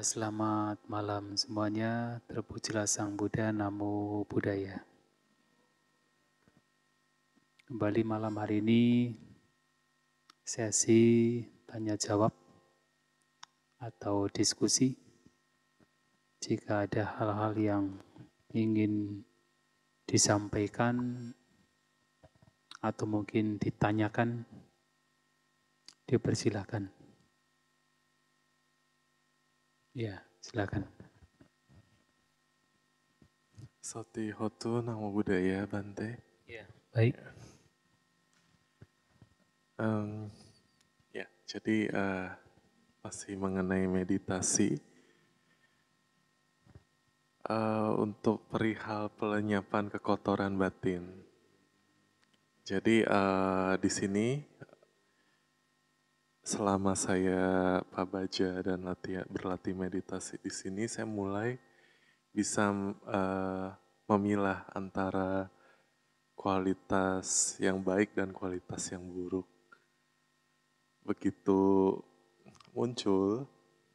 Selamat malam semuanya. Terpujilah Sang Buddha, Namo Buddhaya. Kembali malam hari ini sesi tanya jawab atau diskusi. Jika ada hal-hal yang ingin disampaikan atau mungkin ditanyakan, dipersilahkan. Ya, silakan. Sati Hotu nama budaya Bante. Ya, baik. Um, ya, jadi uh, masih mengenai meditasi. Uh, untuk perihal pelenyapan kekotoran batin. Jadi uh, di sini selama saya pak Baja dan latihan berlatih meditasi di sini saya mulai bisa uh, memilah antara kualitas yang baik dan kualitas yang buruk. Begitu muncul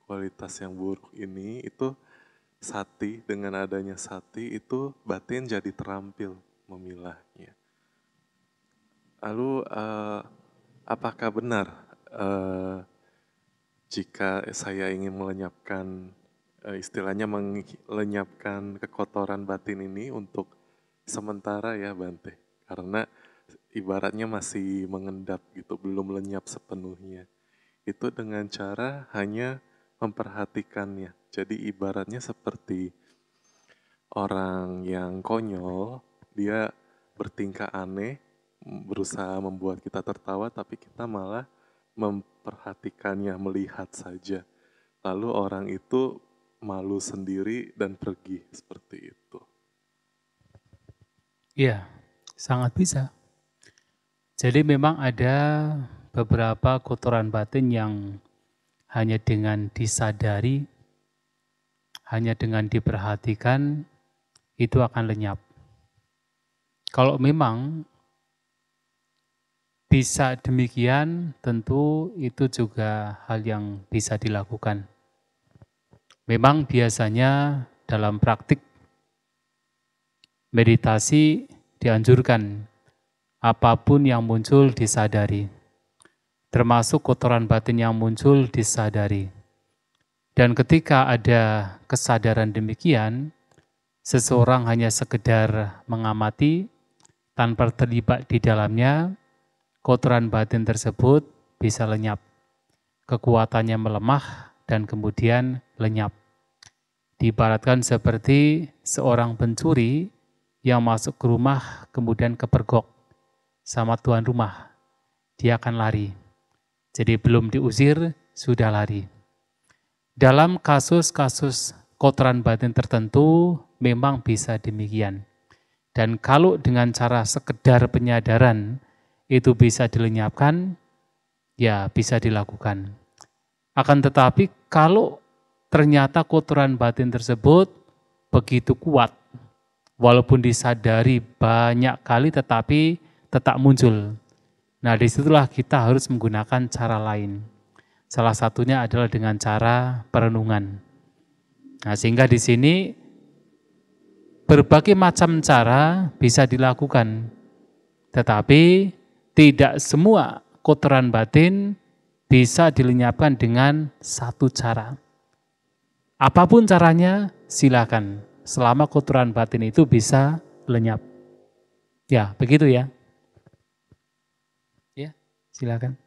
kualitas yang buruk ini itu sati dengan adanya sati itu batin jadi terampil memilahnya. Lalu uh, apakah benar Eh, jika saya ingin melenyapkan uh, istilahnya melenyapkan kekotoran batin ini untuk sementara ya Bante karena ibaratnya masih mengendap gitu belum lenyap sepenuhnya itu dengan cara hanya memperhatikannya jadi ibaratnya seperti orang yang konyol dia bertingkah aneh berusaha membuat kita tertawa tapi kita malah memperhatikannya, melihat saja. Lalu orang itu malu sendiri dan pergi seperti itu. Iya, sangat bisa. Jadi memang ada beberapa kotoran batin yang hanya dengan disadari, hanya dengan diperhatikan, itu akan lenyap. Kalau memang bisa demikian, tentu itu juga hal yang bisa dilakukan. Memang biasanya dalam praktik meditasi dianjurkan, apapun yang muncul disadari, termasuk kotoran batin yang muncul disadari. Dan ketika ada kesadaran demikian, seseorang hanya sekedar mengamati tanpa terlibat di dalamnya, kotoran batin tersebut bisa lenyap. Kekuatannya melemah dan kemudian lenyap. Dibaratkan seperti seorang pencuri yang masuk ke rumah kemudian kepergok sama tuan rumah. Dia akan lari. Jadi belum diusir, sudah lari. Dalam kasus-kasus kotoran batin tertentu memang bisa demikian. Dan kalau dengan cara sekedar penyadaran itu bisa dilenyapkan, ya bisa dilakukan. Akan tetapi kalau ternyata kotoran batin tersebut begitu kuat, walaupun disadari banyak kali tetapi tetap muncul. Nah disitulah kita harus menggunakan cara lain. Salah satunya adalah dengan cara perenungan. Nah sehingga di sini berbagai macam cara bisa dilakukan. Tetapi tidak semua kotoran batin bisa dilenyapkan dengan satu cara. Apapun caranya, silakan. Selama kotoran batin itu bisa lenyap. Ya, begitu ya. Ya, silakan.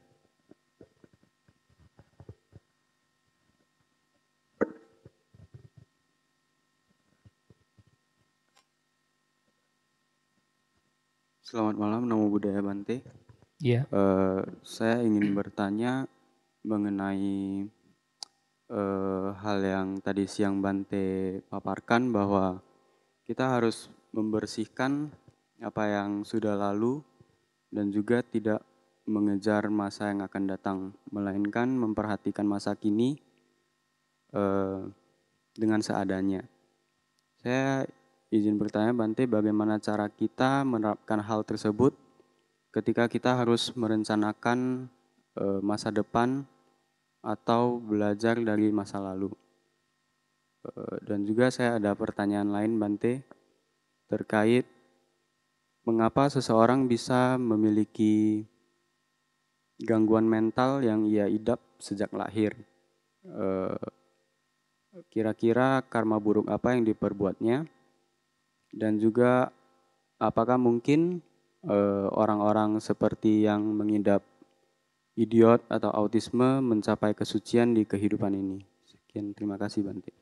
Selamat malam, Namo Buddhaya Bante. Iya. Uh, saya ingin bertanya mengenai uh, hal yang tadi siang Bante paparkan bahwa kita harus membersihkan apa yang sudah lalu dan juga tidak mengejar masa yang akan datang, melainkan memperhatikan masa kini uh, dengan seadanya. Saya izin bertanya Bante, bagaimana cara kita menerapkan hal tersebut ketika kita harus merencanakan e, masa depan atau belajar dari masa lalu. E, dan juga saya ada pertanyaan lain Bante terkait mengapa seseorang bisa memiliki gangguan mental yang ia idap sejak lahir. E, kira-kira karma buruk apa yang diperbuatnya dan juga apakah mungkin Eh, orang-orang seperti yang mengidap idiot atau autisme mencapai kesucian di kehidupan ini. Sekian, terima kasih Bante.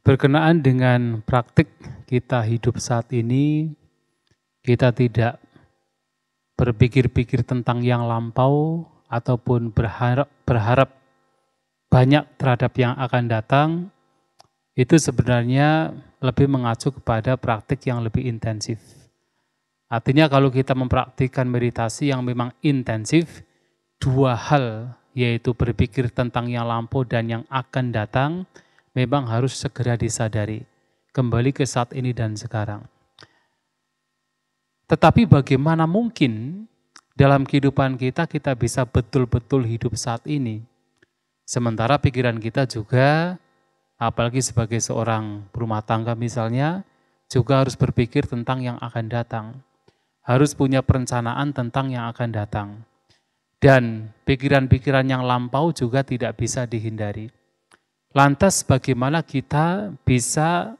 Berkenaan dengan praktik kita hidup saat ini, kita tidak berpikir-pikir tentang yang lampau ataupun berharap, berharap banyak terhadap yang akan datang, itu sebenarnya lebih mengacu kepada praktik yang lebih intensif. Artinya kalau kita mempraktikkan meditasi yang memang intensif, dua hal yaitu berpikir tentang yang lampau dan yang akan datang memang harus segera disadari. Kembali ke saat ini dan sekarang. Tetapi bagaimana mungkin dalam kehidupan kita kita bisa betul-betul hidup saat ini? Sementara pikiran kita juga apalagi sebagai seorang berumah tangga misalnya, juga harus berpikir tentang yang akan datang. Harus punya perencanaan tentang yang akan datang. Dan pikiran-pikiran yang lampau juga tidak bisa dihindari. Lantas bagaimana kita bisa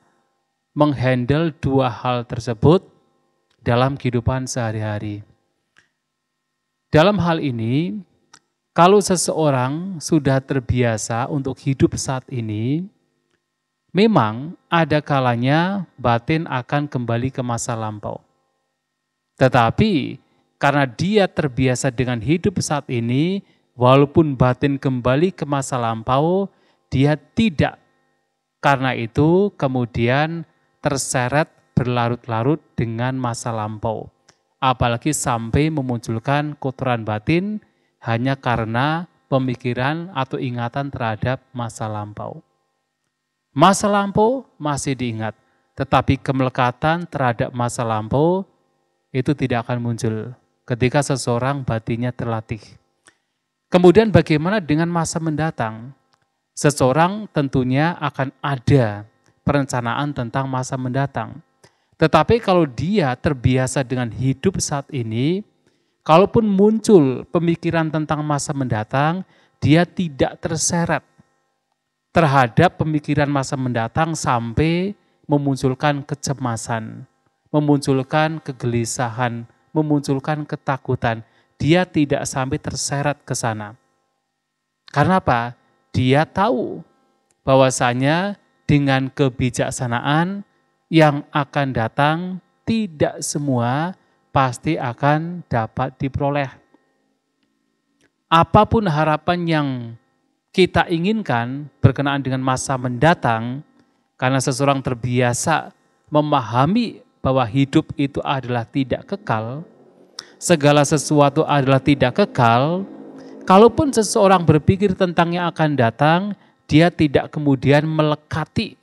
menghandle dua hal tersebut dalam kehidupan sehari-hari? Dalam hal ini, kalau seseorang sudah terbiasa untuk hidup saat ini, Memang ada kalanya batin akan kembali ke masa lampau. Tetapi karena dia terbiasa dengan hidup saat ini, walaupun batin kembali ke masa lampau, dia tidak. Karena itu kemudian terseret berlarut-larut dengan masa lampau. Apalagi sampai memunculkan kotoran batin hanya karena pemikiran atau ingatan terhadap masa lampau. Masa lampau masih diingat, tetapi kemelekatan terhadap masa lampau itu tidak akan muncul ketika seseorang batinnya terlatih. Kemudian bagaimana dengan masa mendatang? Seseorang tentunya akan ada perencanaan tentang masa mendatang. Tetapi kalau dia terbiasa dengan hidup saat ini, kalaupun muncul pemikiran tentang masa mendatang, dia tidak terseret terhadap pemikiran masa mendatang sampai memunculkan kecemasan, memunculkan kegelisahan, memunculkan ketakutan. Dia tidak sampai terseret ke sana. Karena apa? Dia tahu bahwasanya dengan kebijaksanaan yang akan datang tidak semua pasti akan dapat diperoleh. Apapun harapan yang kita inginkan berkenaan dengan masa mendatang, karena seseorang terbiasa memahami bahwa hidup itu adalah tidak kekal, segala sesuatu adalah tidak kekal, kalaupun seseorang berpikir tentang yang akan datang, dia tidak kemudian melekati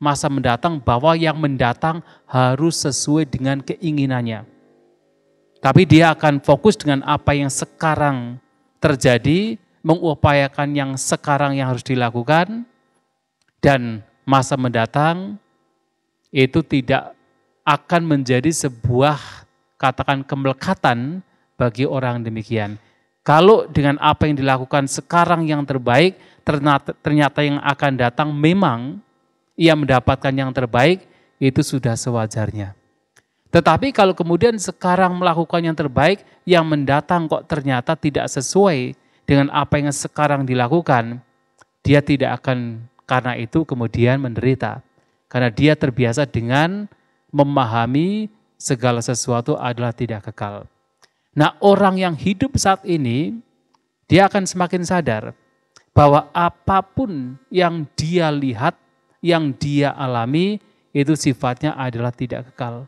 masa mendatang bahwa yang mendatang harus sesuai dengan keinginannya. Tapi dia akan fokus dengan apa yang sekarang terjadi, mengupayakan yang sekarang yang harus dilakukan dan masa mendatang itu tidak akan menjadi sebuah katakan kemelekatan bagi orang demikian. Kalau dengan apa yang dilakukan sekarang yang terbaik, ternyata, ternyata yang akan datang memang ia mendapatkan yang terbaik, itu sudah sewajarnya. Tetapi kalau kemudian sekarang melakukan yang terbaik, yang mendatang kok ternyata tidak sesuai dengan apa yang sekarang dilakukan, dia tidak akan karena itu kemudian menderita. Karena dia terbiasa dengan memahami segala sesuatu adalah tidak kekal. Nah orang yang hidup saat ini, dia akan semakin sadar bahwa apapun yang dia lihat, yang dia alami, itu sifatnya adalah tidak kekal.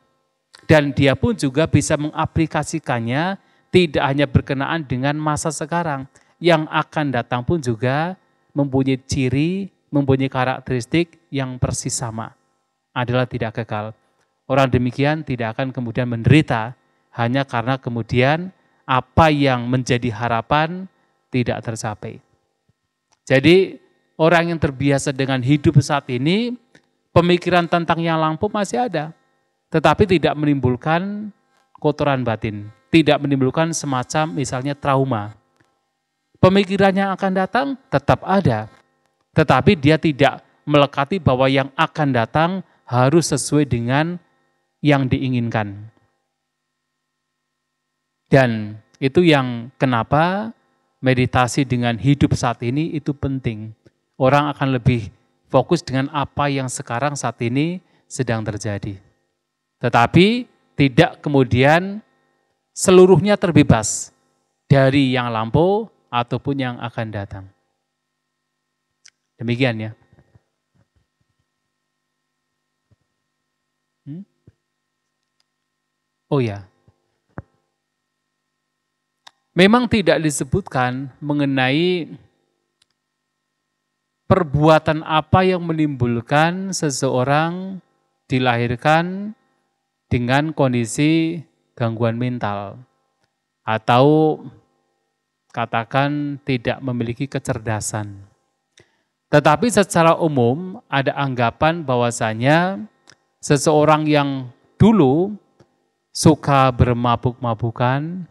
Dan dia pun juga bisa mengaplikasikannya tidak hanya berkenaan dengan masa sekarang, yang akan datang pun juga mempunyai ciri, mempunyai karakteristik yang persis sama. Adalah tidak kekal. Orang demikian tidak akan kemudian menderita hanya karena kemudian apa yang menjadi harapan tidak tercapai. Jadi orang yang terbiasa dengan hidup saat ini, pemikiran tentang yang lampau masih ada. Tetapi tidak menimbulkan kotoran batin. Tidak menimbulkan semacam misalnya trauma pemikirannya akan datang tetap ada. Tetapi dia tidak melekati bahwa yang akan datang harus sesuai dengan yang diinginkan. Dan itu yang kenapa meditasi dengan hidup saat ini itu penting. Orang akan lebih fokus dengan apa yang sekarang saat ini sedang terjadi. Tetapi tidak kemudian seluruhnya terbebas dari yang lampau ataupun yang akan datang. Demikian ya. Hmm? Oh ya. Memang tidak disebutkan mengenai perbuatan apa yang menimbulkan seseorang dilahirkan dengan kondisi gangguan mental atau katakan tidak memiliki kecerdasan. Tetapi secara umum ada anggapan bahwasanya seseorang yang dulu suka bermabuk-mabukan.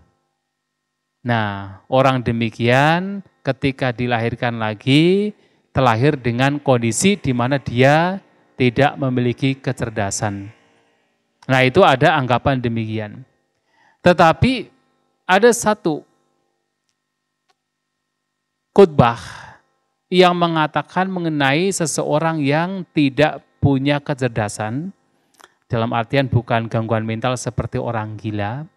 Nah, orang demikian ketika dilahirkan lagi terlahir dengan kondisi di mana dia tidak memiliki kecerdasan. Nah, itu ada anggapan demikian. Tetapi ada satu khutbah yang mengatakan mengenai seseorang yang tidak punya kecerdasan, dalam artian bukan gangguan mental seperti orang gila,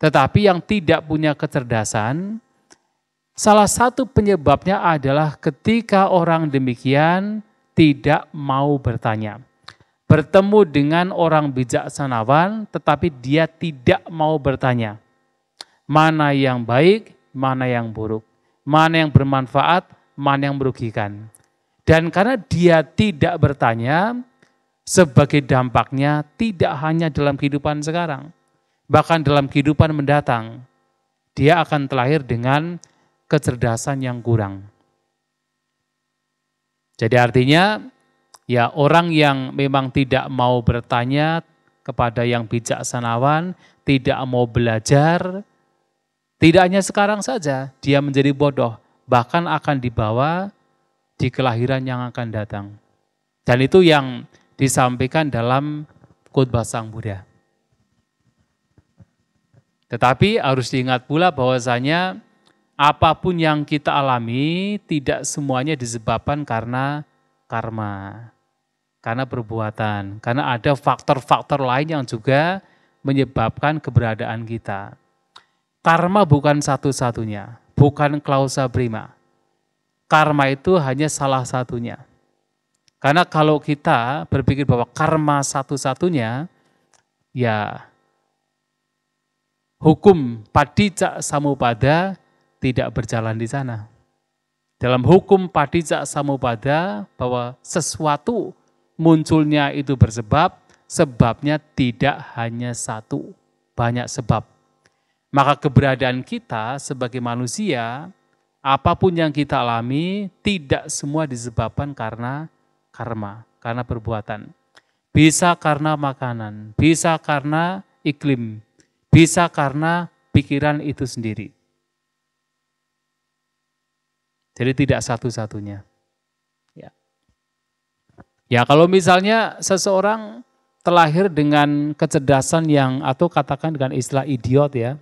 tetapi yang tidak punya kecerdasan, salah satu penyebabnya adalah ketika orang demikian tidak mau bertanya. Bertemu dengan orang bijaksanawan, tetapi dia tidak mau bertanya. Mana yang baik, mana yang buruk mana yang bermanfaat, mana yang merugikan. Dan karena dia tidak bertanya, sebagai dampaknya tidak hanya dalam kehidupan sekarang, bahkan dalam kehidupan mendatang, dia akan terlahir dengan kecerdasan yang kurang. Jadi artinya, ya orang yang memang tidak mau bertanya kepada yang bijaksanawan, tidak mau belajar, tidak hanya sekarang saja dia menjadi bodoh, bahkan akan dibawa di kelahiran yang akan datang. Dan itu yang disampaikan dalam khotbah Sang Buddha. Tetapi harus diingat pula bahwasanya apapun yang kita alami tidak semuanya disebabkan karena karma, karena perbuatan, karena ada faktor-faktor lain yang juga menyebabkan keberadaan kita. Karma bukan satu-satunya, bukan klausa prima. Karma itu hanya salah satunya. Karena kalau kita berpikir bahwa karma satu-satunya, ya hukum padijak samupada tidak berjalan di sana. Dalam hukum padijak samupada bahwa sesuatu munculnya itu bersebab, sebabnya tidak hanya satu, banyak sebab. Maka keberadaan kita sebagai manusia, apapun yang kita alami, tidak semua disebabkan karena karma, karena perbuatan. Bisa karena makanan, bisa karena iklim, bisa karena pikiran itu sendiri. Jadi tidak satu-satunya. Ya. ya kalau misalnya seseorang terlahir dengan kecerdasan yang atau katakan dengan istilah idiot ya,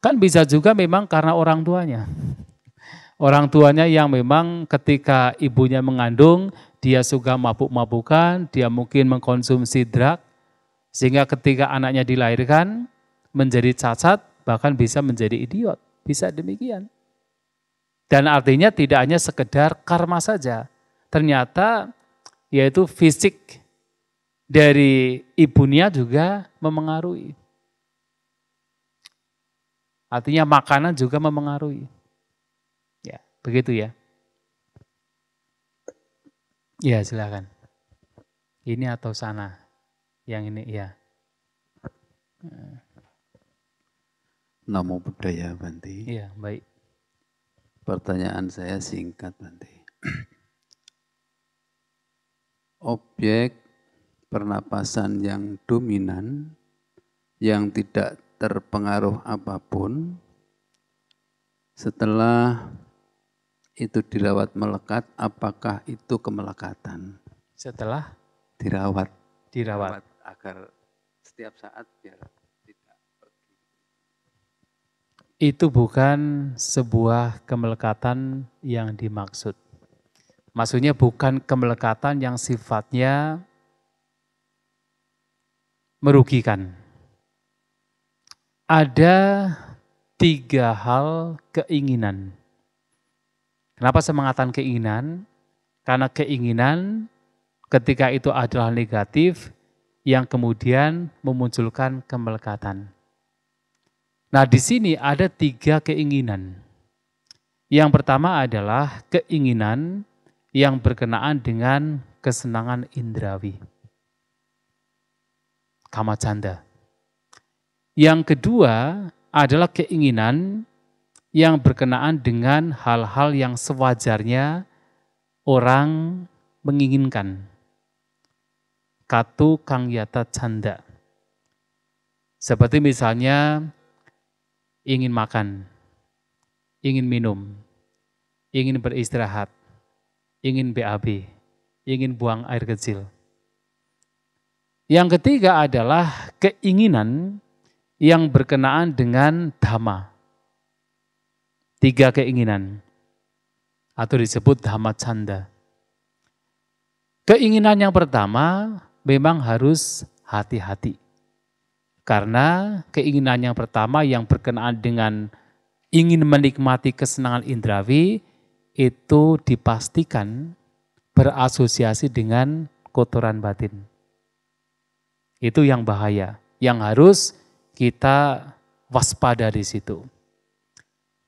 Kan bisa juga memang karena orang tuanya. Orang tuanya yang memang ketika ibunya mengandung, dia suka mabuk-mabukan, dia mungkin mengkonsumsi drug, sehingga ketika anaknya dilahirkan, menjadi cacat, bahkan bisa menjadi idiot. Bisa demikian. Dan artinya tidak hanya sekedar karma saja. Ternyata yaitu fisik dari ibunya juga memengaruhi. Artinya makanan juga memengaruhi. Ya, begitu ya. Ya, silakan. Ini atau sana. Yang ini ya. Namo Buddhaya Banti. Iya, baik. Pertanyaan saya singkat Banti. Objek pernapasan yang dominan yang tidak terpengaruh apapun, setelah itu dirawat melekat, apakah itu kemelekatan? Setelah? Dirawat. Dirawat. dirawat agar setiap saat biar tidak pergi. Itu bukan sebuah kemelekatan yang dimaksud. Maksudnya bukan kemelekatan yang sifatnya merugikan ada tiga hal keinginan. Kenapa saya keinginan? Karena keinginan ketika itu adalah negatif yang kemudian memunculkan kemelekatan. Nah, di sini ada tiga keinginan. Yang pertama adalah keinginan yang berkenaan dengan kesenangan indrawi. Kama canda yang kedua adalah keinginan yang berkenaan dengan hal-hal yang sewajarnya orang menginginkan. Katu kang yata canda. Seperti misalnya ingin makan, ingin minum, ingin beristirahat, ingin BAB, ingin buang air kecil. Yang ketiga adalah keinginan yang berkenaan dengan dhamma. Tiga keinginan atau disebut dhamma canda. Keinginan yang pertama memang harus hati-hati. Karena keinginan yang pertama yang berkenaan dengan ingin menikmati kesenangan indrawi itu dipastikan berasosiasi dengan kotoran batin. Itu yang bahaya, yang harus kita waspada di situ.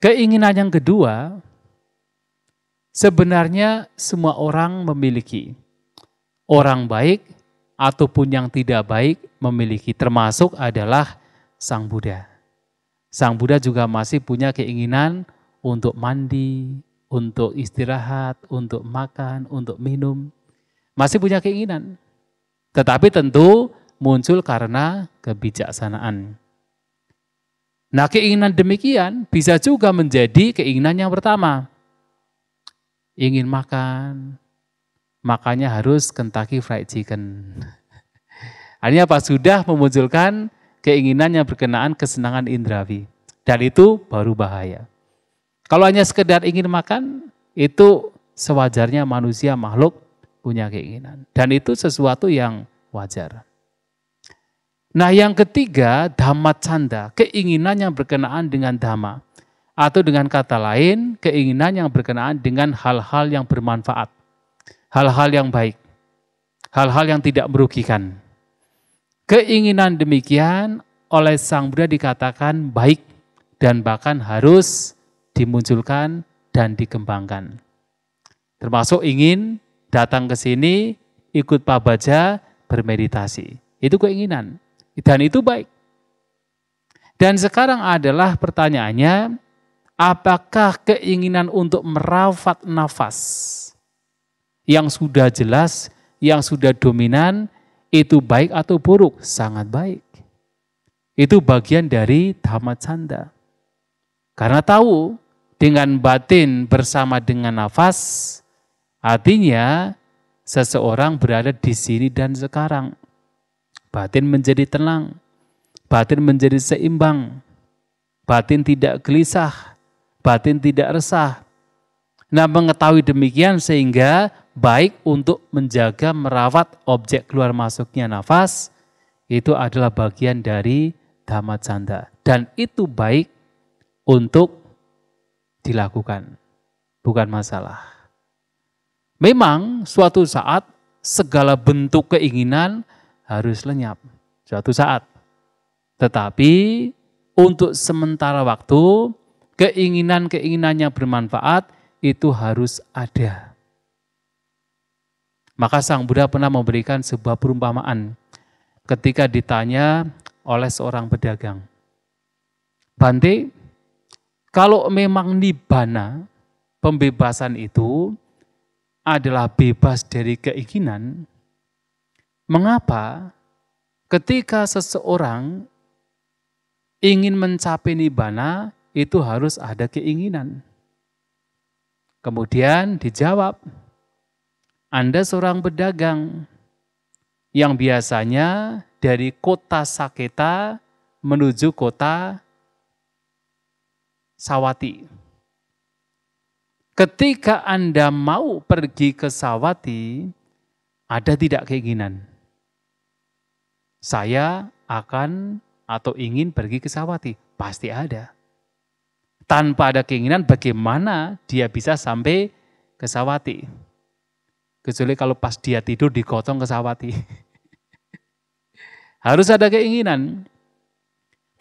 Keinginan yang kedua, sebenarnya semua orang memiliki. Orang baik ataupun yang tidak baik memiliki, termasuk adalah Sang Buddha. Sang Buddha juga masih punya keinginan untuk mandi, untuk istirahat, untuk makan, untuk minum. Masih punya keinginan. Tetapi tentu muncul karena kebijaksanaan. Nah keinginan demikian bisa juga menjadi keinginan yang pertama. Ingin makan, makanya harus Kentucky Fried Chicken. Artinya apa? Sudah memunculkan keinginan yang berkenaan kesenangan indrawi. Dan itu baru bahaya. Kalau hanya sekedar ingin makan, itu sewajarnya manusia makhluk punya keinginan. Dan itu sesuatu yang wajar. Nah yang ketiga, dhamma canda, keinginan yang berkenaan dengan dhamma. Atau dengan kata lain, keinginan yang berkenaan dengan hal-hal yang bermanfaat. Hal-hal yang baik. Hal-hal yang tidak merugikan. Keinginan demikian oleh Sang Buddha dikatakan baik dan bahkan harus dimunculkan dan dikembangkan. Termasuk ingin datang ke sini, ikut pabaja, bermeditasi. Itu keinginan. Dan itu baik. Dan sekarang adalah pertanyaannya, apakah keinginan untuk merawat nafas yang sudah jelas, yang sudah dominan, itu baik atau buruk? Sangat baik. Itu bagian dari dhamma canda. Karena tahu dengan batin bersama dengan nafas, artinya seseorang berada di sini dan sekarang. Batin menjadi tenang, batin menjadi seimbang, batin tidak gelisah, batin tidak resah. Nah, mengetahui demikian sehingga baik untuk menjaga merawat objek keluar masuknya nafas itu adalah bagian dari dhamma canda dan itu baik untuk dilakukan. Bukan masalah. Memang suatu saat segala bentuk keinginan harus lenyap suatu saat. Tetapi untuk sementara waktu, keinginan keinginannya bermanfaat itu harus ada. Maka Sang Buddha pernah memberikan sebuah perumpamaan ketika ditanya oleh seorang pedagang. Bante, kalau memang nibana, pembebasan itu adalah bebas dari keinginan, Mengapa ketika seseorang ingin mencapai nibana itu harus ada keinginan? Kemudian dijawab, Anda seorang pedagang yang biasanya dari kota Saketa menuju kota Sawati. Ketika Anda mau pergi ke Sawati, ada tidak keinginan? saya akan atau ingin pergi ke Sawati. Pasti ada. Tanpa ada keinginan bagaimana dia bisa sampai ke Sawati. Kecuali kalau pas dia tidur digotong ke Sawati. Harus ada keinginan.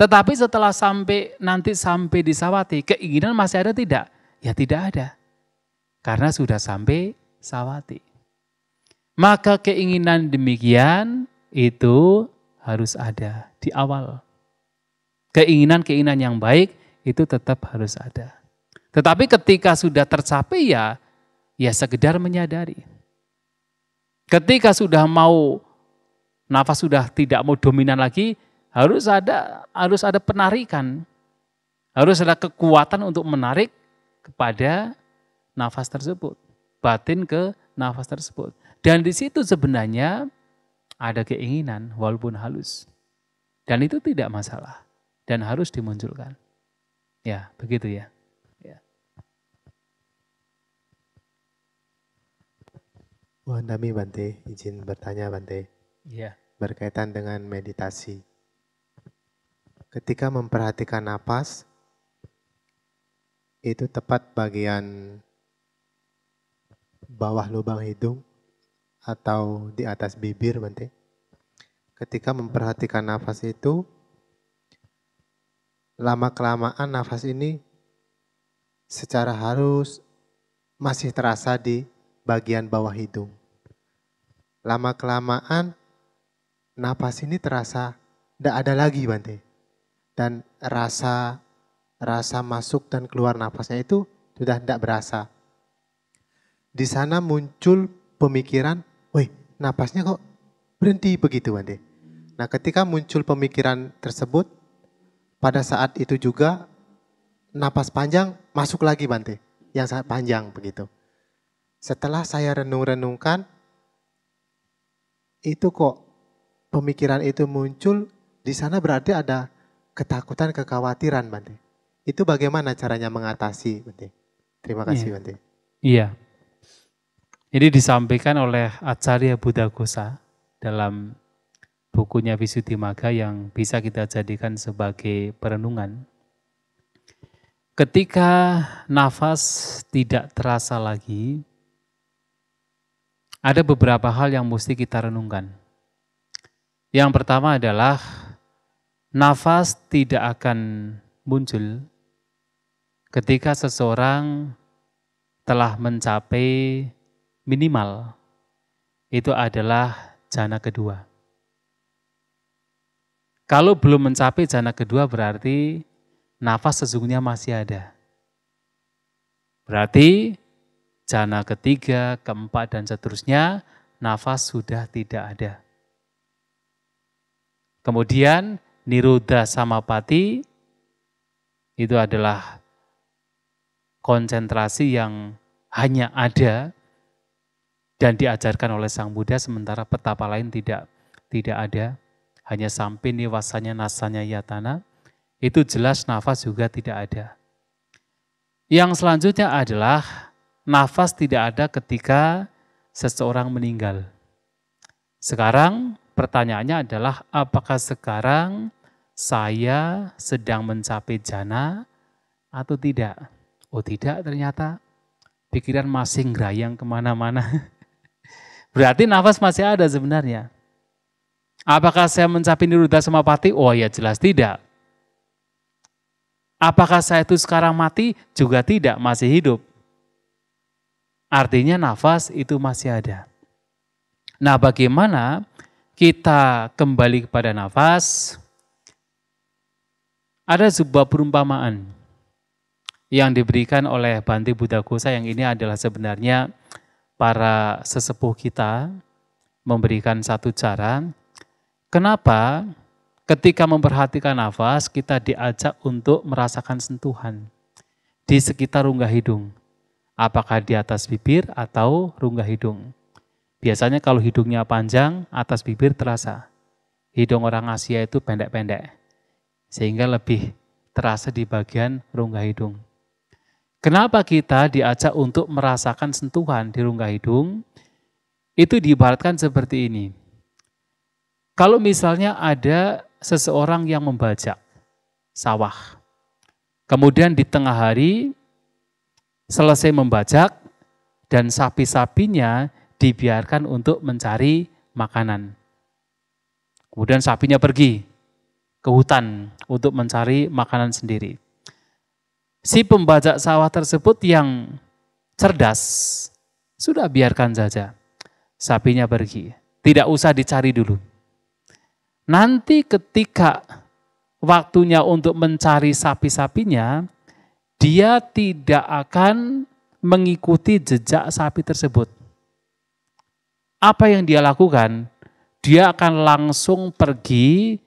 Tetapi setelah sampai nanti sampai di Sawati, keinginan masih ada tidak? Ya tidak ada. Karena sudah sampai Sawati. Maka keinginan demikian itu harus ada di awal. Keinginan-keinginan yang baik itu tetap harus ada. Tetapi ketika sudah tercapai ya, ya sekedar menyadari. Ketika sudah mau nafas sudah tidak mau dominan lagi, harus ada harus ada penarikan. Harus ada kekuatan untuk menarik kepada nafas tersebut, batin ke nafas tersebut. Dan di situ sebenarnya ada keinginan walaupun halus. Dan itu tidak masalah dan harus dimunculkan. Ya, begitu ya. ya. Nami Bante, izin bertanya Bante. Iya. Berkaitan dengan meditasi. Ketika memperhatikan napas, itu tepat bagian bawah lubang hidung atau di atas bibir nanti. Ketika memperhatikan nafas itu, lama-kelamaan nafas ini secara harus masih terasa di bagian bawah hidung. Lama-kelamaan nafas ini terasa tidak ada lagi Bante. Dan rasa rasa masuk dan keluar nafasnya itu sudah tidak berasa. Di sana muncul pemikiran woi napasnya kok berhenti begitu Bante. Nah ketika muncul pemikiran tersebut, pada saat itu juga napas panjang masuk lagi Bante, yang sangat panjang begitu. Setelah saya renung-renungkan, itu kok pemikiran itu muncul, di sana berarti ada ketakutan, kekhawatiran Bante. Itu bagaimana caranya mengatasi Bante? Terima kasih yeah. Bante. Iya, yeah. Ini disampaikan oleh Acarya Gosa dalam bukunya Visuddhi yang bisa kita jadikan sebagai perenungan. Ketika nafas tidak terasa lagi, ada beberapa hal yang mesti kita renungkan. Yang pertama adalah nafas tidak akan muncul ketika seseorang telah mencapai minimal itu adalah jana kedua. Kalau belum mencapai jana kedua berarti nafas sesungguhnya masih ada. Berarti jana ketiga, keempat, dan seterusnya nafas sudah tidak ada. Kemudian niruda samapati itu adalah konsentrasi yang hanya ada dan diajarkan oleh Sang Buddha sementara petapa lain tidak tidak ada hanya sampai niwasanya nasanya yatana itu jelas nafas juga tidak ada. Yang selanjutnya adalah nafas tidak ada ketika seseorang meninggal. Sekarang pertanyaannya adalah apakah sekarang saya sedang mencapai jana atau tidak? Oh tidak ternyata pikiran masih ngerayang kemana-mana. Berarti nafas masih ada sebenarnya. Apakah saya mencapai niruda semapati? Oh ya jelas tidak. Apakah saya itu sekarang mati? Juga tidak, masih hidup. Artinya nafas itu masih ada. Nah bagaimana kita kembali kepada nafas? Ada sebuah perumpamaan yang diberikan oleh Banti Buddha Kosa yang ini adalah sebenarnya para sesepuh kita memberikan satu cara. Kenapa ketika memperhatikan nafas kita diajak untuk merasakan sentuhan di sekitar rongga hidung. Apakah di atas bibir atau rongga hidung. Biasanya kalau hidungnya panjang, atas bibir terasa. Hidung orang Asia itu pendek-pendek. Sehingga lebih terasa di bagian rongga hidung. Kenapa kita diajak untuk merasakan sentuhan di rongga hidung? Itu diibaratkan seperti ini. Kalau misalnya ada seseorang yang membajak sawah, kemudian di tengah hari selesai membajak dan sapi-sapinya dibiarkan untuk mencari makanan. Kemudian sapinya pergi ke hutan untuk mencari makanan sendiri si pembajak sawah tersebut yang cerdas, sudah biarkan saja sapinya pergi. Tidak usah dicari dulu. Nanti ketika waktunya untuk mencari sapi-sapinya, dia tidak akan mengikuti jejak sapi tersebut. Apa yang dia lakukan? Dia akan langsung pergi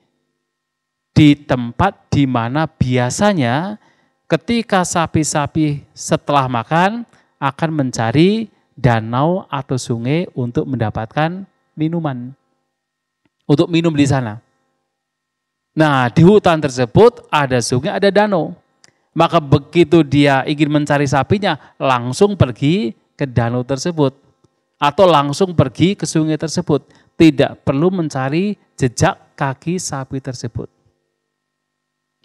di tempat di mana biasanya ketika sapi-sapi setelah makan akan mencari danau atau sungai untuk mendapatkan minuman. Untuk minum di sana. Nah, di hutan tersebut ada sungai, ada danau. Maka begitu dia ingin mencari sapinya, langsung pergi ke danau tersebut. Atau langsung pergi ke sungai tersebut. Tidak perlu mencari jejak kaki sapi tersebut.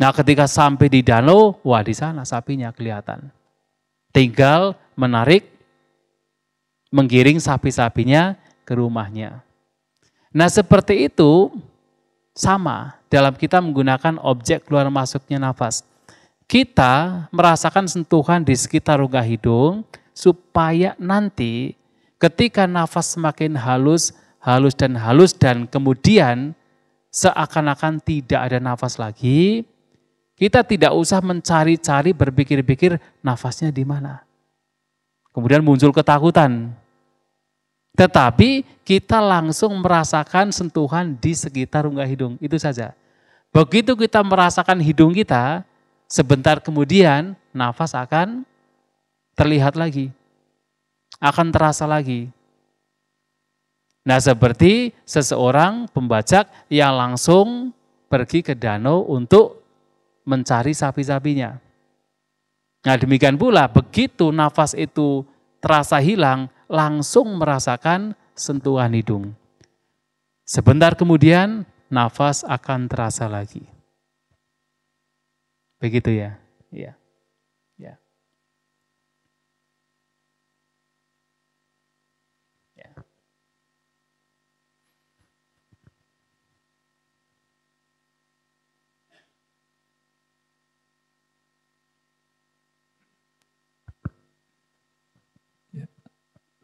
Nah ketika sampai di danau, wah di sana sapinya kelihatan. Tinggal menarik, menggiring sapi-sapinya ke rumahnya. Nah seperti itu sama dalam kita menggunakan objek keluar masuknya nafas. Kita merasakan sentuhan di sekitar rongga hidung supaya nanti ketika nafas semakin halus, halus dan halus dan kemudian seakan-akan tidak ada nafas lagi, kita tidak usah mencari-cari berpikir-pikir nafasnya di mana. Kemudian muncul ketakutan. Tetapi kita langsung merasakan sentuhan di sekitar rongga hidung. Itu saja. Begitu kita merasakan hidung kita, sebentar kemudian nafas akan terlihat lagi. Akan terasa lagi. Nah seperti seseorang pembajak yang langsung pergi ke danau untuk mencari sapi-sapinya. Nah demikian pula begitu nafas itu terasa hilang, langsung merasakan sentuhan hidung. Sebentar kemudian nafas akan terasa lagi. Begitu ya. ya.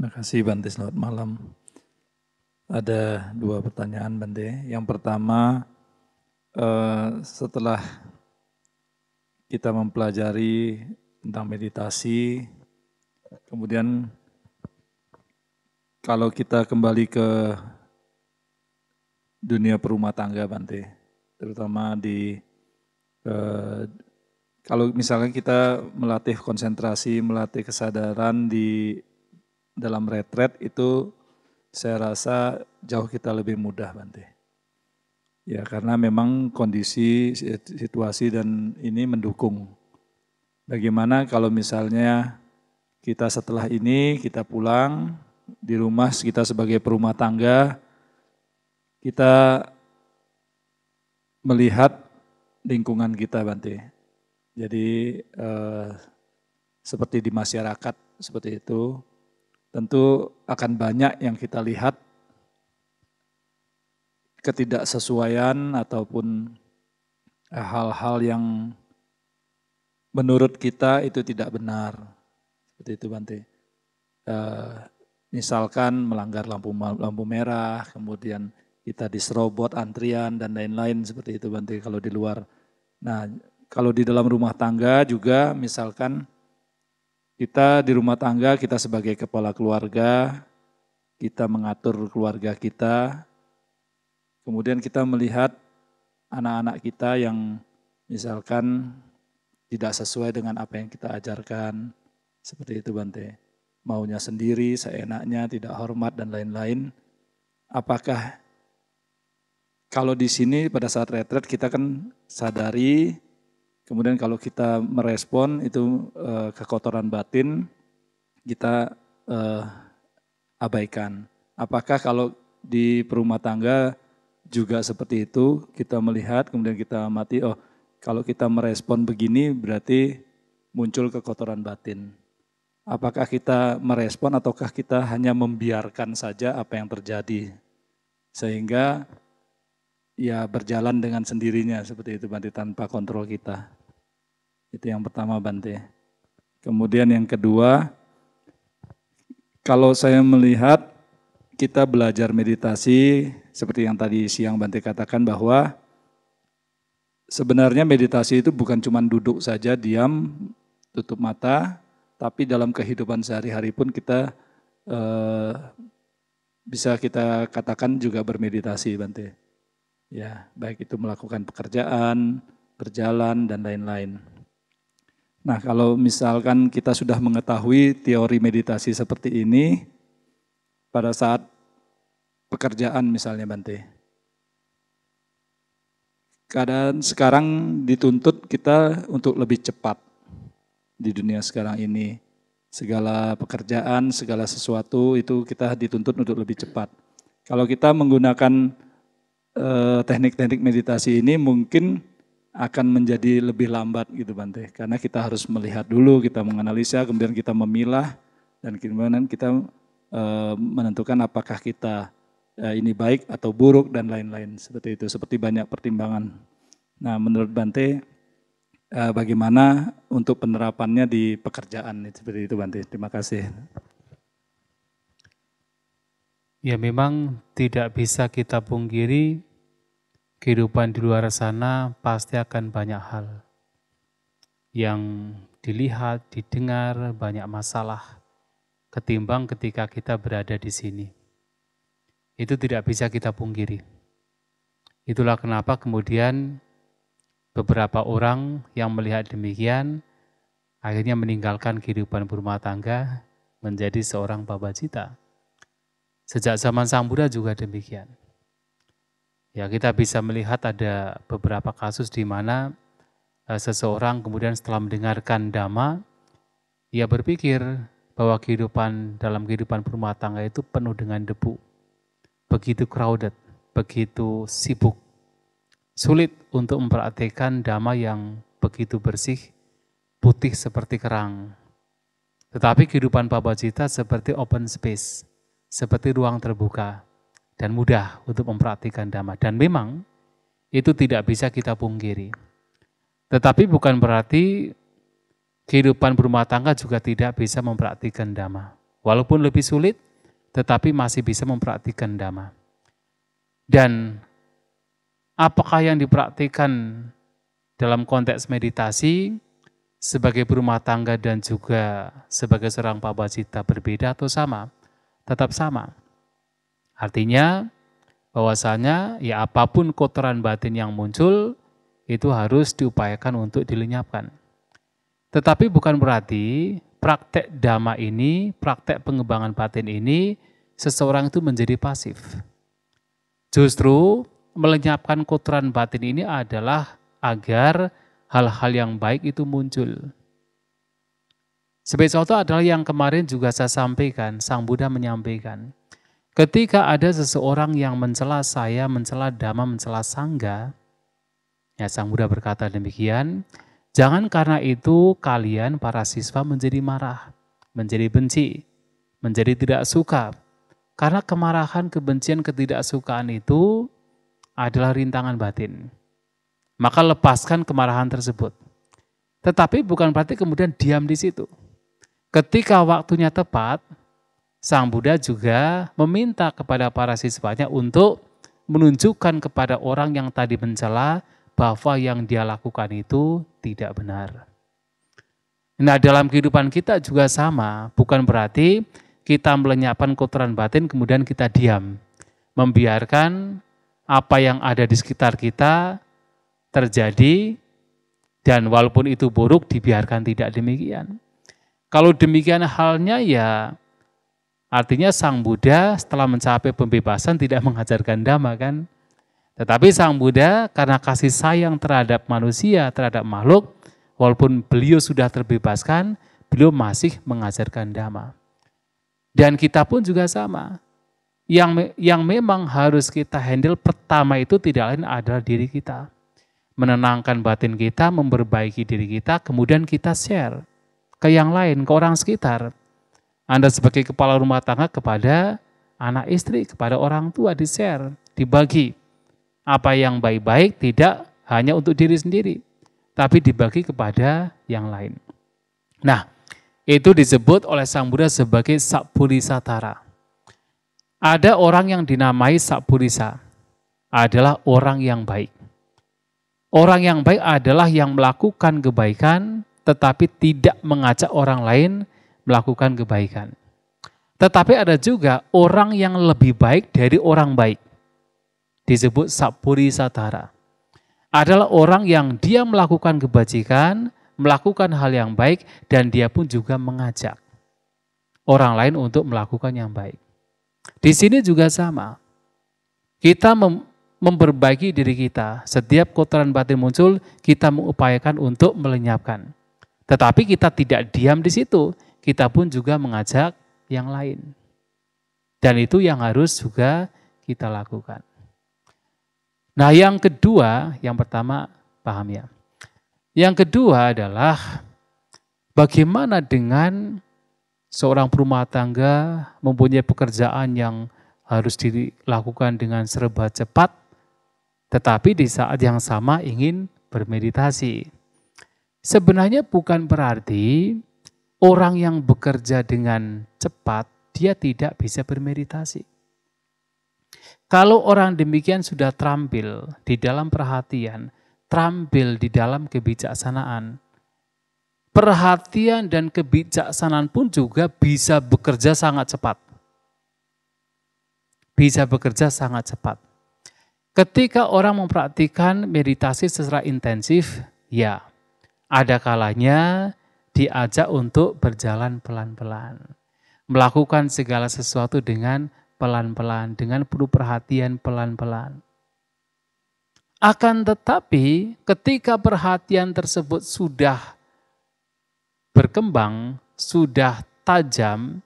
Terima kasih Bante, selamat malam. Ada dua pertanyaan Bante. Yang pertama, eh, setelah kita mempelajari tentang meditasi, kemudian kalau kita kembali ke dunia perumah tangga Bante, terutama di eh, kalau misalnya kita melatih konsentrasi, melatih kesadaran di dalam retret itu saya rasa jauh kita lebih mudah Bante. Ya karena memang kondisi situasi dan ini mendukung. Bagaimana kalau misalnya kita setelah ini kita pulang di rumah kita sebagai perumah tangga kita melihat lingkungan kita Bante. Jadi eh, seperti di masyarakat seperti itu tentu akan banyak yang kita lihat ketidaksesuaian ataupun eh, hal-hal yang menurut kita itu tidak benar. Seperti itu Bante. E, misalkan melanggar lampu lampu merah, kemudian kita diserobot antrian dan lain-lain seperti itu Bante kalau di luar. Nah, kalau di dalam rumah tangga juga misalkan kita di rumah tangga, kita sebagai kepala keluarga, kita mengatur keluarga kita. Kemudian kita melihat anak-anak kita yang misalkan tidak sesuai dengan apa yang kita ajarkan. Seperti itu Bante. Maunya sendiri, seenaknya, tidak hormat dan lain-lain. Apakah kalau di sini pada saat retret kita kan sadari Kemudian kalau kita merespon itu uh, kekotoran batin kita uh, abaikan. Apakah kalau di perumah tangga juga seperti itu kita melihat kemudian kita mati. oh kalau kita merespon begini berarti muncul kekotoran batin. Apakah kita merespon ataukah kita hanya membiarkan saja apa yang terjadi sehingga ya berjalan dengan sendirinya seperti itu Bante tanpa kontrol kita. Itu yang pertama Bante. Kemudian yang kedua, kalau saya melihat kita belajar meditasi seperti yang tadi siang Bante katakan bahwa sebenarnya meditasi itu bukan cuma duduk saja diam tutup mata, tapi dalam kehidupan sehari-hari pun kita eh, bisa kita katakan juga bermeditasi Bante ya baik itu melakukan pekerjaan, berjalan dan lain-lain. Nah, kalau misalkan kita sudah mengetahui teori meditasi seperti ini pada saat pekerjaan misalnya Bante. Keadaan sekarang dituntut kita untuk lebih cepat di dunia sekarang ini. Segala pekerjaan, segala sesuatu itu kita dituntut untuk lebih cepat. Kalau kita menggunakan Eh, teknik-teknik meditasi ini mungkin akan menjadi lebih lambat gitu Bante. Karena kita harus melihat dulu, kita menganalisa, kemudian kita memilah, dan kemudian kita eh, menentukan apakah kita eh, ini baik atau buruk dan lain-lain. Seperti itu, seperti banyak pertimbangan. Nah menurut Bante, bagaimana untuk penerapannya di pekerjaan? Seperti itu Bante, terima kasih ya memang tidak bisa kita pungkiri kehidupan di luar sana pasti akan banyak hal yang dilihat, didengar, banyak masalah ketimbang ketika kita berada di sini. Itu tidak bisa kita pungkiri. Itulah kenapa kemudian beberapa orang yang melihat demikian akhirnya meninggalkan kehidupan berumah tangga menjadi seorang babacita. cita Sejak zaman Sang Buddha juga demikian. Ya, kita bisa melihat ada beberapa kasus di mana eh, seseorang kemudian setelah mendengarkan dhamma, ia berpikir bahwa kehidupan dalam kehidupan rumah tangga itu penuh dengan debu. Begitu crowded, begitu sibuk. Sulit untuk memperhatikan dhamma yang begitu bersih, putih seperti kerang. Tetapi kehidupan Cita seperti open space seperti ruang terbuka dan mudah untuk memperhatikan dhamma. Dan memang itu tidak bisa kita pungkiri. Tetapi bukan berarti kehidupan berumah tangga juga tidak bisa memperhatikan dhamma. Walaupun lebih sulit, tetapi masih bisa memperhatikan dhamma. Dan apakah yang diperhatikan dalam konteks meditasi sebagai berumah tangga dan juga sebagai seorang pabacita berbeda atau sama? tetap sama. Artinya bahwasanya ya apapun kotoran batin yang muncul itu harus diupayakan untuk dilenyapkan. Tetapi bukan berarti praktek dhamma ini, praktek pengembangan batin ini seseorang itu menjadi pasif. Justru melenyapkan kotoran batin ini adalah agar hal-hal yang baik itu muncul. Sebagai contoh adalah yang kemarin juga saya sampaikan, Sang Buddha menyampaikan, ketika ada seseorang yang mencela saya, mencela dhamma, mencela sangga, ya Sang Buddha berkata demikian, jangan karena itu kalian para siswa menjadi marah, menjadi benci, menjadi tidak suka. Karena kemarahan, kebencian, ketidaksukaan itu adalah rintangan batin. Maka lepaskan kemarahan tersebut. Tetapi bukan berarti kemudian diam di situ. Ketika waktunya tepat, Sang Buddha juga meminta kepada para siswanya untuk menunjukkan kepada orang yang tadi mencela bahwa yang dia lakukan itu tidak benar. Nah, dalam kehidupan kita juga sama, bukan berarti kita melenyapkan kotoran batin kemudian kita diam, membiarkan apa yang ada di sekitar kita terjadi dan walaupun itu buruk dibiarkan tidak demikian. Kalau demikian halnya ya artinya Sang Buddha setelah mencapai pembebasan tidak mengajarkan dhamma kan. Tetapi Sang Buddha karena kasih sayang terhadap manusia, terhadap makhluk, walaupun beliau sudah terbebaskan, beliau masih mengajarkan dhamma. Dan kita pun juga sama yang yang memang harus kita handle pertama itu tidak lain adalah diri kita. Menenangkan batin kita, memperbaiki diri kita, kemudian kita share ke yang lain, ke orang sekitar. Anda sebagai kepala rumah tangga kepada anak istri, kepada orang tua di-share, dibagi. Apa yang baik-baik tidak hanya untuk diri sendiri, tapi dibagi kepada yang lain. Nah, itu disebut oleh Sang Buddha sebagai tara Ada orang yang dinamai sapulisa adalah orang yang baik. Orang yang baik adalah yang melakukan kebaikan tetapi tidak mengajak orang lain melakukan kebaikan. Tetapi ada juga orang yang lebih baik dari orang baik. Disebut sapuri satara. Adalah orang yang dia melakukan kebajikan, melakukan hal yang baik, dan dia pun juga mengajak orang lain untuk melakukan yang baik. Di sini juga sama. Kita mem memperbaiki diri kita. Setiap kotoran batin muncul, kita mengupayakan untuk melenyapkan. Tetapi kita tidak diam di situ, kita pun juga mengajak yang lain. Dan itu yang harus juga kita lakukan. Nah yang kedua, yang pertama paham ya. Yang kedua adalah bagaimana dengan seorang perumah tangga mempunyai pekerjaan yang harus dilakukan dengan serba cepat, tetapi di saat yang sama ingin bermeditasi. Sebenarnya bukan berarti orang yang bekerja dengan cepat, dia tidak bisa bermeditasi. Kalau orang demikian sudah terampil di dalam perhatian, terampil di dalam kebijaksanaan, perhatian dan kebijaksanaan pun juga bisa bekerja sangat cepat. Bisa bekerja sangat cepat. Ketika orang mempraktikkan meditasi secara intensif, ya ada kalanya diajak untuk berjalan pelan-pelan. Melakukan segala sesuatu dengan pelan-pelan, dengan perlu perhatian pelan-pelan. Akan tetapi ketika perhatian tersebut sudah berkembang, sudah tajam,